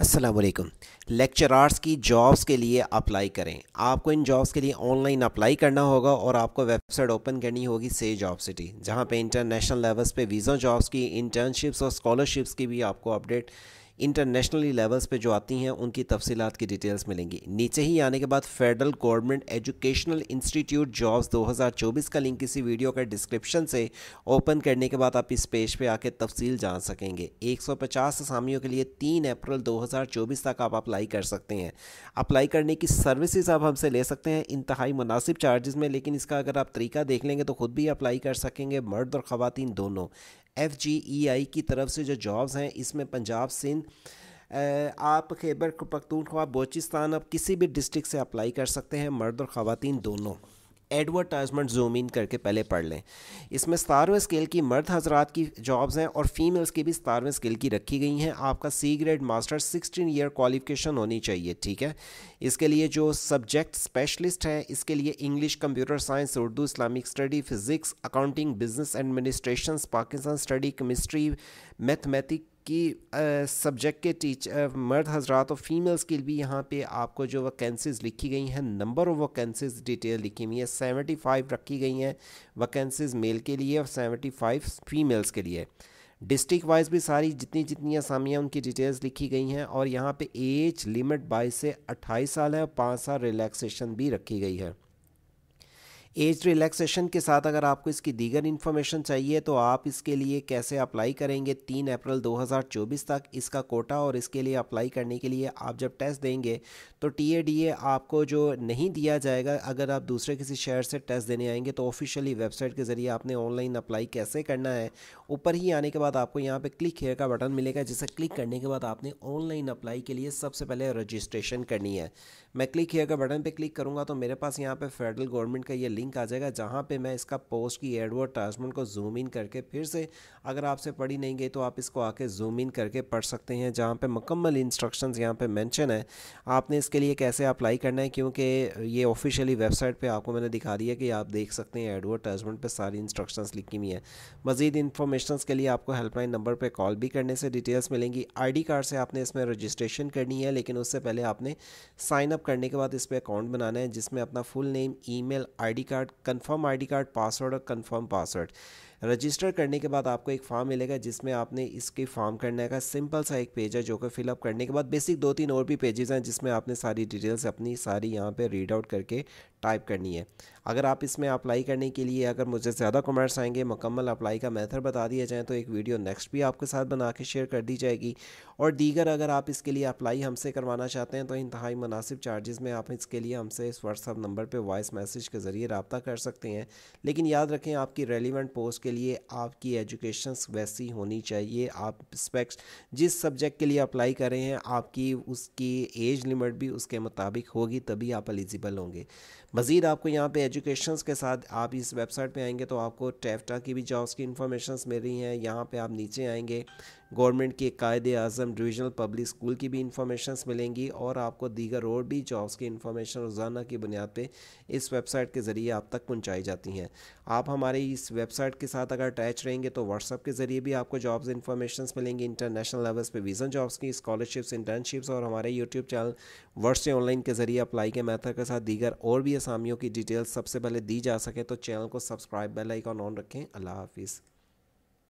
Aslam lecturers की jobs के लिए अप्लाई करें आपको इन जॉब्स के लिए ऑनलाइन अप्लाई करना होगा और आपको वेबसाइट ओपन करनी होगी से जॉब सिटी जहाँ पे इंटरनेशनल लेवल्स पे वीज़ा जॉब्स की इंटर्नशिप्स और स्कॉलरशिप्स की भी आपको अपडेट इंटरनेशनली लेवल्स पे जो आती हैं उनकी तफसीत की डिटेल्स मिलेंगी नीचे ही आने के बाद federal government educational institute jobs 2024 का लिंक इसी वीडियो का डिस्क्रिप्शन से ओपन करने के बाद आप इस पेज पे आके तफसील जान सकेंगे 150 असामियों के लिए 3 अप्रैल 2024 तक आप अप्लाई कर सकते हैं अप्लाई करने की सर्विसज़ आप हमसे ले सकते हैं इंतहाई मुनासिब चार्जेस में लेकिन इसका अगर आप तरीका देख लेंगे तो खुद भी अप्लाई कर सकेंगे मर्द और ख़वान दोनों एफ जी ई आई की तरफ से जो जॉब्स हैं इसमें पंजाब सिंध आप खैबर पखतूनख्वा बलोचिस्तान आप किसी भी डिस्ट्रिक्ट से अप्लाई कर सकते हैं मर्द और ख़वान दोनों एडवर्टाइजमेंट जूम इन करके पहले पढ़ लें इसमें सतारवें स्केल की मर्द हजरात की जॉब्स हैं और फीमेल्स की भी सतारवें स्केल की रखी गई हैं आपका C grade master sixteen year qualification होनी चाहिए ठीक है इसके लिए जो सब्जेक्ट स्पेशलिस्ट हैं इसके लिए English computer science Urdu Islamic study physics accounting business administration Pakistan study chemistry mathematic कि सब्जेक्ट के टीच मर्द हजरात और फीमेल्स के भी यहाँ पे आपको जो वैकेंसीज़ लिखी गई हैं नंबर ऑफ वैकेंसीज़ डिटेल लिखी हुई है सेवेंटी फाइव रखी गई हैं वैकेंसीज़ मेल के लिए और सेवेंटी फाइव फीमेल्स के लिए डिस्ट्रिक्ट वाइज भी सारी जितनी जितनी आसामियाँ उनकी डिटेल्स लिखी गई हैं और यहाँ पे एज लिमिट बाईस से अट्ठाईस साल है और पाँच साल रिलैक्सेशन भी रखी गई है एज रिलैक्सेशन के साथ अगर आपको इसकी दीगर इन्फॉर्मेशन चाहिए तो आप इसके लिए कैसे अप्लाई करेंगे तीन अप्रैल 2024 तक इसका कोटा और इसके लिए अप्लाई करने के लिए आप जब टेस्ट देंगे तो टी आपको जो नहीं दिया जाएगा अगर आप दूसरे किसी शहर से टेस्ट देने आएंगे तो ऑफिशियली वेबसाइट के ज़रिए आपने ऑनलाइन अप्लाई कैसे करना है ऊपर ही आने के बाद आपको यहाँ पर क्लिक हेयर का बटन मिलेगा जिसे क्लिक करने के बाद आपने ऑनलाइन अप्लाई के लिए सबसे पहले रजिस्ट्रेशन करनी है मैं क्लिक हेयर का बटन पर क्लिक करूँगा तो मेरे पास यहाँ पर फेडरल गवर्नमेंट का ये लिंक आ जाएगा जहाँ पे मैं इसका पोस्ट की एडवर्टाइजमेंट को जूम इन करके फिर से अगर आपसे पढ़ी नहीं गई तो आप इसको आके जूम इन करके पढ़ सकते हैं जहाँ पे मुकम्मल इंस्ट्रक्शंस यहाँ पे मेंशन है आपने इसके लिए कैसे अप्लाई करना है क्योंकि ये ऑफिशियली वेबसाइट पर आपको मैंने दिखा दिया कि आप देख सकते हैं एडवर्टाइजमेंट पर सारी इंस्ट्रक्शन लिखी हुई हैं मजीद इन्फॉर्मेशन के लिए आपको हेल्पलाइन नंबर पर कॉल भी करने से डिटेल्स मिलेंगी आई कार्ड से आपने इसमें रजिस्ट्रेशन करनी है लेकिन उससे पहले आपने साइनअप करने के बाद इस पर अकाउंट बनाना है जिसमें अपना full name email card confirm ID card password और कन्फर्म पासवर्ड रजिस्टर करने के बाद आपको एक फॉर्म मिलेगा जिसमें आपने इसके फॉर्म करने का सिंपल सा एक पेज है जो कि फिलअप करने के बाद बेसिक दो तीन और भी पेजेस हैं जिसमें आपने सारी डिटेल्स अपनी सारी यहाँ पर रीड आउट करके टाइप करनी है अगर आप इसमें अप्लाई करने के लिए अगर मुझे ज़्यादा कमेंट्स आएंगे मुकम्मल अप्लाई का मेथड बता दिया जाए तो एक वीडियो नेक्स्ट भी आपके साथ बना के शेयर कर दी जाएगी और दीगर अगर आप इसके लिए अप्लाई हमसे करवाना चाहते हैं तो इंतहाई मुनासिब चार्जेस में आप इसके लिए हमसे इस व्हाट्सअप नंबर पर वॉइस मैसेज के ज़रिए रबता कर सकते हैं लेकिन याद रखें आपकी रेलिवेंट पोस्ट के लिए आपकी एजुकेशन वैसी होनी चाहिए आप स्पेक्स जिस सब्जेक्ट के लिए अप्लाई कर रहे हैं आपकी उसकी एज लिमिट भी उसके मुताबिक होगी तभी आप एलिजिबल होंगे मज़ीद आपको यहाँ पे एजुकेशन के साथ आप इस वेबसाइट पे आएंगे तो आपको टेफ्टा की भी जॉब्स की इन्फॉर्मेशन मिल रही हैं यहाँ पे आप नीचे आएंगे गवर्नमेंट के Quaid Azam divisional public school की भी इंफॉर्मेशन मिलेंगी और आपको दीगर और भी जॉब्स की इंफॉर्मेशन रोज़ाना की बुनियाद पर इस वेबसाइट के ज़रिए आप तक पहुँचाई जाती हैं आप हमारे इस वेबसाइट के साथ अगर अटैच रहेंगे तो व्हाट्सअप के ज़रिए भी आपको जॉब्स इंफॉर्मेशन मिलेंगी इंटरनेशनल लेवल्स पर वीज़न जॉब्स की स्कॉलरशिप्स इंटर्नशिप्स और हमारे यूट्यूब चैनल वर्ष से ऑनलाइन के ज़रिए अप्लाई के मैथड के साथ दीगर और भी आसामियों की डिटेल्स सबसे पहले दी जा सके तो चैनल को सब्सक्राइब बेल आइकॉन ऑन रखें अल्लाह हाफिज़